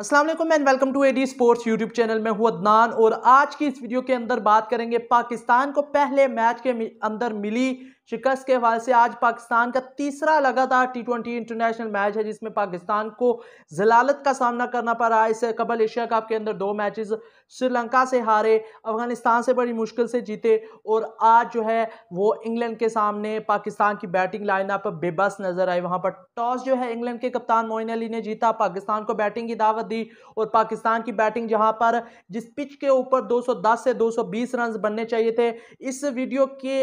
Aslam and welcome to A D sports YouTube channel में हूँ अदनान और आज की इस वीडियो के अंदर बात करेंगे पाकिस्तान को पहले मैच के अंदर मिली शिकस्त के हवाले से आज पाकिस्तान का तीसरा लगातार टी ट्वेंटी इंटरनेशनल मैच है जिसमें पाकिस्तान को जलालत का सामना करना पड़ रहा है इससे कबल एशिया कप के अंदर दो मैचेस श्रीलंका से हारे अफगानिस्तान से बड़ी मुश्किल से जीते और आज जो है वो इंग्लैंड के सामने पाकिस्तान की बैटिंग लाइनअप बेबस नज़र आई वहाँ पर टॉस जो है इंग्लैंड के कप्तान मोइन अली ने जीता पाकिस्तान को बैटिंग की दावत दी और पाकिस्तान की बैटिंग जहाँ पर जिस पिच के ऊपर दो से दो रन बनने चाहिए थे इस वीडियो के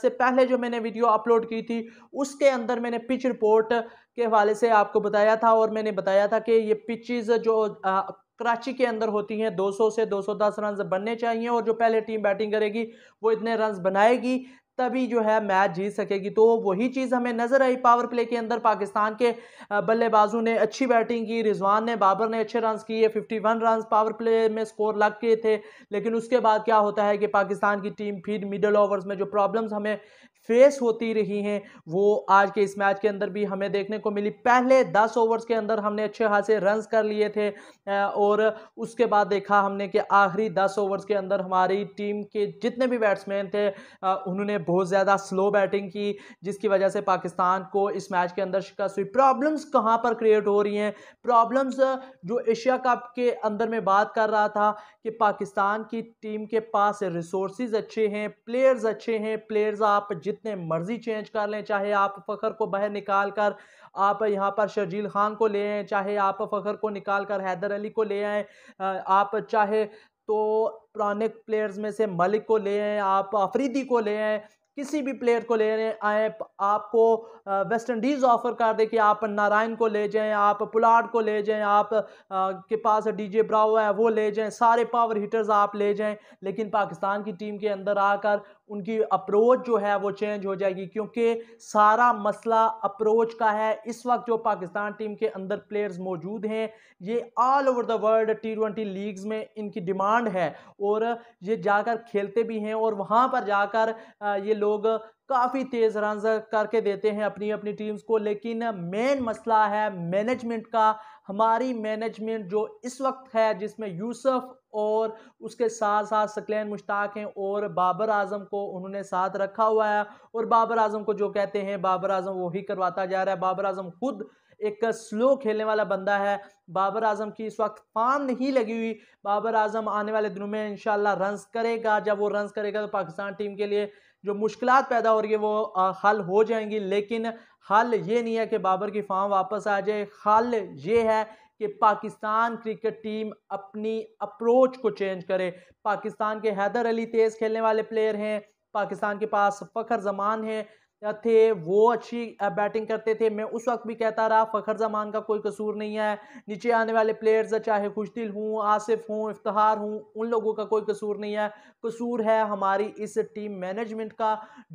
से पहले जो मैंने वीडियो अपलोड की थी उसके अंदर मैंने पिच रिपोर्ट के हवाले से आपको बताया था और मैंने बताया था कि ये पिचेस जो आ, कराची के अंदर होती हैं 200 से 210 रन बनने चाहिए और जो पहले टीम बैटिंग करेगी वो इतने रन बनाएगी तभी जो है मैच जीत सकेगी तो वही चीज़ हमें नज़र आई पावर प्ले के अंदर पाकिस्तान के बल्लेबाजों ने अच्छी बैटिंग की रिजवान ने बाबर ने अच्छे रन किए 51 वन रन पावर प्ले में स्कोर लग गए थे लेकिन उसके बाद क्या होता है कि पाकिस्तान की टीम फिर मिडल ओवर्स में जो प्रॉब्लम्स हमें फेस होती रही हैं वो आज के इस मैच के अंदर भी हमें देखने को मिली पहले दस ओवर्स के अंदर हमने अच्छे खासे रन कर लिए थे और उसके बाद देखा हमने कि आखिरी दस ओवर्स के अंदर हमारी टीम के जितने भी बैट्समैन थे उन्होंने बहुत ज़्यादा स्लो बैटिंग की जिसकी वजह से पाकिस्तान को इस मैच के अंदर शिकस्त हुई प्रॉब्लम्स कहाँ पर क्रिएट हो रही हैं प्रॉब्लम्स जो एशिया कप के अंदर में बात कर रहा था कि पाकिस्तान की टीम के पास रिसोर्स अच्छे हैं प्लेयर्स अच्छे हैं प्लेयर्स आप जित जितने मर्जी चेंज कर लें चाहे आप फ़खर को बाहर निकाल कर आप यहाँ पर शर्जील खान को ले आएँ चाहे आप फ़खर को निकाल कर हैदर अली को ले आएँ आप चाहे तो पुराने प्लेयर्स में से मलिक को ले आएँ आप अफरीदी को ले आएँ किसी भी प्लेयर को ले रहे आए आपको वेस्ट इंडीज़ ऑफर कर दे कि आप नारायण को ले जाएं आप पुलाड को ले जाएं आप आ, के पास डीजे ब्रावो है वो ले जाएं सारे पावर हीटर्स आप ले जाएं लेकिन पाकिस्तान की टीम के अंदर आकर उनकी अप्रोच जो है वो चेंज हो जाएगी क्योंकि सारा मसला अप्रोच का है इस वक्त जो पाकिस्तान टीम के अंदर प्लेयर्स मौजूद हैं ये all over the world T twenty leagues में इनकी डिमांड है और ये जाकर खेलते भी हैं और वहाँ पर जाकर ये लोग काफ़ी तेज़ रन करके देते हैं अपनी अपनी टीम्स को लेकिन मेन मसला है मैनेजमेंट का हमारी मैनेजमेंट जो इस वक्त है जिसमें यूसुफ और उसके साथ साथ सकलैन मुश्ताक हैं और बाबर आजम को उन्होंने साथ रखा हुआ है और बाबर आजम को जो कहते हैं बाबर आजम वही करवाता जा रहा है बाबर आजम खुद एक स्लो खेलने वाला बंदा है बाबर आजम की इस वक्त फार्म नहीं लगी हुई बाबर आजम आने वाले दिनों में इंशाल्लाह रन्स करेगा जब वो रन्स करेगा तो पाकिस्तान टीम के लिए जो मुश्किल पैदा हो रही है वो हल हो जाएंगी लेकिन हल ये नहीं है कि बाबर की फार्म वापस आ जाए हल ये है कि पाकिस्तान क्रिकेट टीम अपनी अप्रोच को चेंज करे पाकिस्तान के हैदर अली तेज़ खेलने वाले प्लेयर हैं पाकिस्तान के पास फ़खर जमान है थे वो अच्छी बैटिंग करते थे मैं उस वक्त भी कहता रहा फ़खर जमान का कोई कसूर नहीं है नीचे आने वाले प्लेयर्स चाहे खुशदिल हूँ आसिफ हूँ इफ्तार हूँ उन लोगों का कोई कसूर नहीं है कसूर है हमारी इस टीम मैनेजमेंट का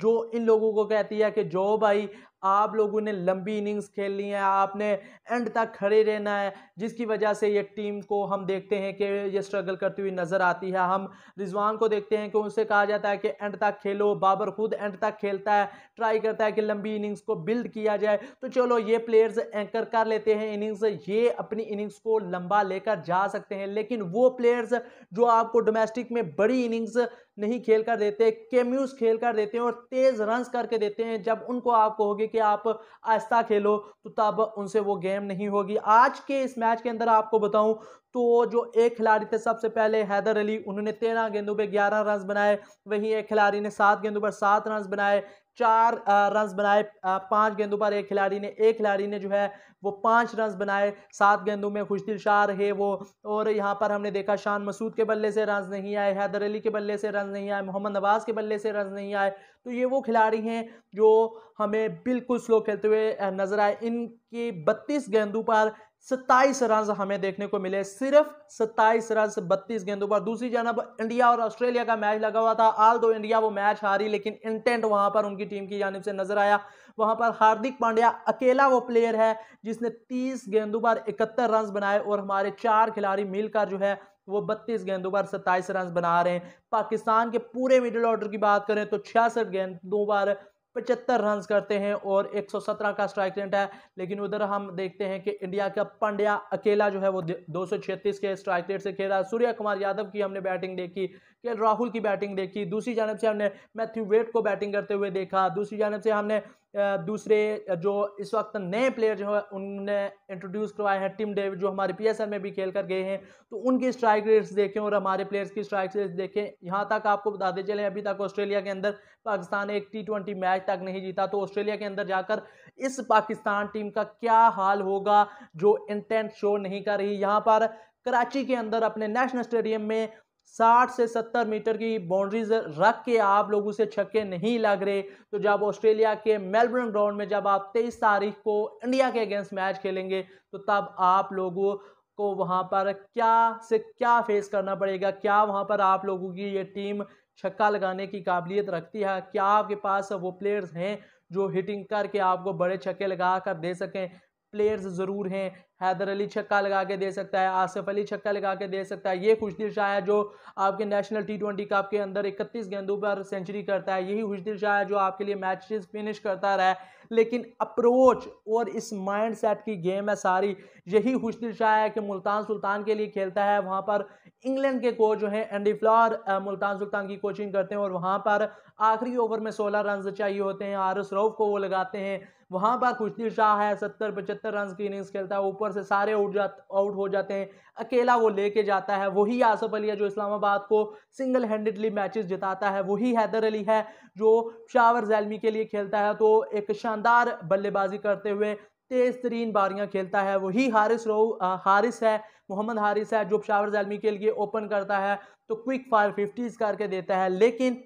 जो इन लोगों को कहती है कि जो भाई आप लोगों ने लंबी इनिंग्स खेलनी है आपने एंड तक खड़े रहना है जिसकी वजह से ये टीम को हम देखते हैं कि ये स्ट्रगल करती हुई नज़र आती है हम रिजवान को देखते हैं कि उनसे कहा जाता है कि एंड तक खेलो बाबर खुद एंड तक खेलता है ट्राई करता है कि लंबी इनिंग्स को बिल्ड किया जाए तो चलो ये प्लेयर्स एंकर कर लेते हैं इनिंग्स ये अपनी इनिंग्स को लंबा लेकर जा सकते हैं लेकिन वो प्लेयर्स जो आपको डोमेस्टिक में बड़ी इनिंग्स नहीं खेल कर देते केम्यूज खेल कर देते हैं और तेज़ रन करके देते हैं जब उनको आपको होगी कि आप ऐसा खेलो तो तब उनसे वो गेम नहीं होगी आज के इस मैच के अंदर आपको बताऊं तो जो एक खिलाड़ी थे सबसे पहले हैदर अली उन्होंने तेरह गेंदों पर ग्यारह रन बनाए वहीं एक खिलाड़ी ने सात गेंदों पर सात रन बनाए चार रन बनाए पांच गेंदों पर एक खिलाड़ी ने एक खिलाड़ी ने जो है वो पांच रन बनाए सात गेंदों में खुशदिल शाह रहे वो और यहाँ पर हमने देखा शान मसूद के बल्ले से रन नहीं आए हैदर अली के बल्ले से रन नहीं आए मोहम्मद नवाज़ के बल्ले से रन नहीं आए तो ये वो खिलाड़ी हैं जो हमें बिल्कुल स्लो खेलते हुए नज़र आए इनकी बत्तीस गेंदों पर सत्ताईस रन हमें देखने को मिले सिर्फ सत्ताईस रन बत्तीस गेंदों पर दूसरी जानब इंडिया और ऑस्ट्रेलिया का मैच लगा हुआ था आल दो इंडिया वो मैच हारी लेकिन इंटेंट वहां पर उनकी टीम की जानब से नजर आया वहां पर हार्दिक पांड्या अकेला वो प्लेयर है जिसने तीस गेंदों पर इकहत्तर रन बनाए और हमारे चार खिलाड़ी मिलकर जो है वो बत्तीस गेंदों पर सत्ताईस रन बना रहे हैं पाकिस्तान के पूरे मिडिल ऑर्डर की बात करें तो छियासठ गेंदों पर पचहत्तर रन करते हैं और 117 का स्ट्राइक रेट है लेकिन उधर हम देखते हैं कि इंडिया का पंड्या अकेला जो है वो दो के स्ट्राइक रेट से खेला सूर्य कुमार यादव की हमने बैटिंग देखी के राहुल की बैटिंग देखी दूसरी जानब से हमने मैथ्यू वेट को बैटिंग करते हुए देखा दूसरी जानब से हमने दूसरे जो इस वक्त नए प्लेयर जो है उनने इंट्रोड्यूस करवाए हैं टीम डेविड जो हमारे पीएसएल में भी खेल कर गए हैं तो उनकी स्ट्राइक रेट्स देखें और हमारे प्लेयर्स की स्ट्राइक रेट्स देखें यहाँ तक आपको बताते चले अभी तक ऑस्ट्रेलिया के अंदर पाकिस्तान एक टी मैच तक नहीं जीता तो ऑस्ट्रेलिया के अंदर जाकर इस पाकिस्तान टीम का क्या हाल होगा जो इंटेंट शो नहीं कर रही यहाँ पर कराची के अंदर अपने नेशनल स्टेडियम में साठ से सत्तर मीटर की बाउंड्रीज रख के आप लोग उसे छक्के नहीं लग रहे तो जब ऑस्ट्रेलिया के मेलबर्न ग्राउंड में जब आप तेईस तारीख को इंडिया के अगेंस्ट मैच खेलेंगे तो तब आप लोगों को वहां पर क्या से क्या फेस करना पड़ेगा क्या वहां पर आप लोगों की ये टीम छक्का लगाने की काबिलियत रखती है क्या आपके पास वो प्लेयर्स हैं जो हिटिंग करके आपको बड़े छक्के लगा कर दे सकें प्लेयर्स ज़रूर हैं हैदर अली छक्का लगा के दे सकता है आसिफ अली छक्का लगा के दे सकता है ये खुशदिल शाह है जो आपके नेशनल टी ट्वेंटी कप के अंदर इकतीस गेंदों पर सेंचुरी करता है यही खुशदिल शाह है जो आपके लिए मैचेस फिनिश करता रहा है लेकिन अप्रोच और इस माइंड सेट की गेम है सारी यही खुशदिल शाह है कि मुल्तान सुल्तान के लिए खेलता है वहाँ पर इंग्लैंड के कोच जो हैं एंडी फ्लॉर मुल्तान सुल्तान की कोचिंग करते हैं और वहाँ पर आखिरी ओवर में सोलह रन चाहिए होते हैं आर एस रऊफ को वो लगाते हैं वहां पर खुशनी शाह है सत्तर पचहत्तर रन की इनिंग्स खेलता है ऊपर से सारे आउट जा आउट हो जाते हैं अकेला वो लेके जाता है वही आसफ अली है जो इस्लामाबाद को सिंगल हैंडेडली मैचेस जिताता है वही हैदर अली है जो शावर जैलमी के लिए खेलता है तो एक शानदार बल्लेबाजी करते हुए तेज़ तरीन बारियाँ खेलता है वही हारिस रो हारिस है मोहम्मद हारिस है जो शावर जालमी के लिए ओपन करता है तो क्विक फायर फिफ्टीज़ करके देता है लेकिन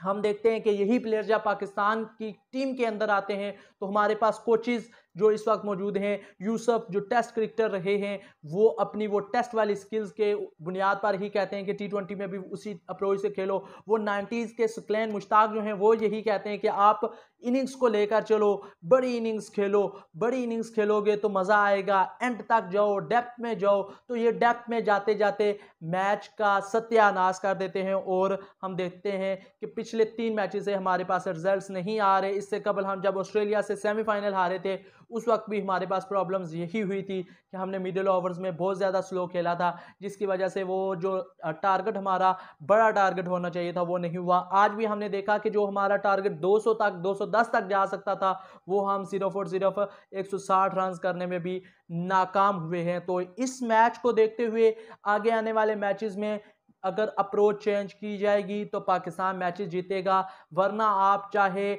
हम देखते हैं कि यही प्लेयर जब पाकिस्तान की टीम के अंदर आते हैं तो हमारे पास कोचिज जो इस वक्त मौजूद हैं यूसफ जो टेस्ट क्रिकेटर रहे हैं वो अपनी वो टेस्ट वाली स्किल्स के बुनियाद पर ही कहते हैं कि टी ट्वेंटी में भी उसी अप्रोच से खेलो वो नाइन्टीज़ के सुकलैन मुश्ताक जो हैं वो यही कहते हैं कि आप इनिंग्स को लेकर चलो बड़ी इनिंग्स खेलो बड़ी इनिंग्स खेलोगे तो मज़ा आएगा एंड तक जाओ डेप्थ में जाओ तो ये डेप्थ में जाते जाते मैच का सत्यानाश कर देते हैं और हम देखते हैं कि पिछले तीन मैचेस से हमारे पास रिजल्ट नहीं आ रहे इससे कबल हम जब ऑस्ट्रेलिया से सेमीफाइनल हारे थे उस वक्त भी हमारे पास प्रॉब्लम्स यही हुई थी कि हमने मिडिल ओवर्स में बहुत ज़्यादा स्लो खेला था जिसकी वजह से वो जो टारगेट हमारा बड़ा टारगेट होना चाहिए था वो नहीं हुआ आज भी हमने देखा कि जो हमारा टारगेट 200 तक 210 तक जा सकता था वो हम सिर्फ और सिर्फ 160 रन करने में भी नाकाम हुए हैं तो इस मैच को देखते हुए आगे आने वाले मैच में अगर अप्रोच चेंज की जाएगी तो पाकिस्तान मैचेस जीतेगा वरना आप चाहे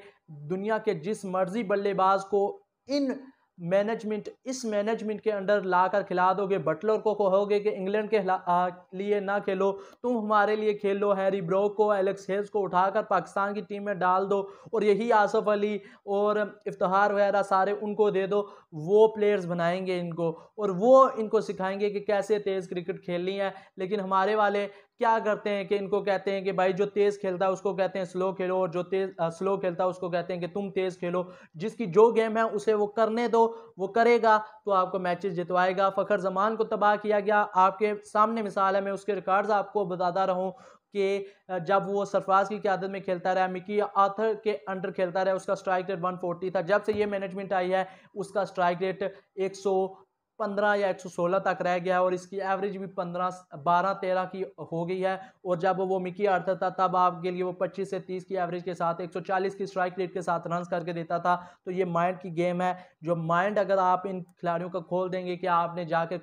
दुनिया के जिस मर्जी बल्लेबाज को इन मैनेजमेंट इस मैनेजमेंट के अंडर ला कर खिला दोगे बटलर को कहोगे कि इंग्लैंड के आ, लिए ना खेलो तुम हमारे लिए खेल लो हैरी ब्रोक को एलेक्स हेल्स को उठाकर पाकिस्तान की टीम में डाल दो और यही आसफ़ अली और इफ्तार वगैरह सारे उनको दे दो वो प्लेयर्स बनाएंगे इनको और वो इनको सिखाएंगे कि कैसे तेज़ क्रिकेट खेलनी है लेकिन हमारे वाले क्या करते हैं कि इनको कहते हैं कि भाई जो तेज़ खेलता है उसको कहते हैं स्लो खेलो और जो तेज स्लो खेलता है उसको कहते हैं कि तुम तेज़ खेलो जिसकी जो गेम है उसे वो करने दो वो करेगा तो आपको मैचेस जितवाएगा फ़खर जमान को तबाह किया गया आपके सामने मिसाल है मैं उसके रिकॉर्ड्स आपको बताता रहूँ कि जब वो सरफराज की क्यादत में खेलता रहा मिकी आथर के अंडर खेलता रहा उसका स्ट्राइक रेट 140 था जब से ये मैनेजमेंट आई है उसका स्ट्राइक रेट 100 पंद्रह या एक सौ सोलह तक रह गया और इसकी एवरेज भी पंद्रह बारह तेरह की हो गई है और जब वो मिकी आर्थर था तब आपके लिए वो पच्चीस से तीस की एवरेज के साथ एक सौ चालीस की स्ट्राइक रेट के साथ रन करके देता था तो ये माइंड की गेम है जो माइंड अगर आप इन खिलाड़ियों का खोल देंगे कि आपने जाके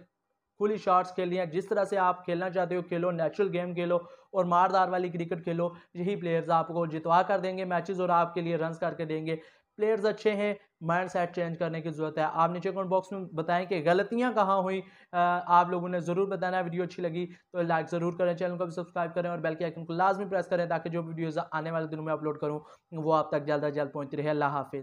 खुली शॉट्स खेल हैं जिस तरह से आप खेलना चाहते हो खेलो नेचुरल गेम खेलो और मारदार वाली क्रिकेट खेलो यही प्लेयर्स आपको जितवा कर देंगे मैचेस और आपके लिए रन करके देंगे प्लेयर्स अच्छे हैं माइंड सेट चेंज करने की ज़रूरत है आप नीचे कमेंट बॉक्स में बताएं कि गलतियां कहाँ हुई आप लोगों ने ज़रूर बताना वीडियो अच्छी लगी तो लाइक ज़रूर करें चैनल को भी सब्सक्राइब करें और बेल के आइकन को लाजमी प्रेस करें ताकि जो वीडियोज़ आने वाले दिनों में अपलोड करूँ वो आप तक जल्द अज जल्द पहुँचती रहे अल्लाह हाफिज़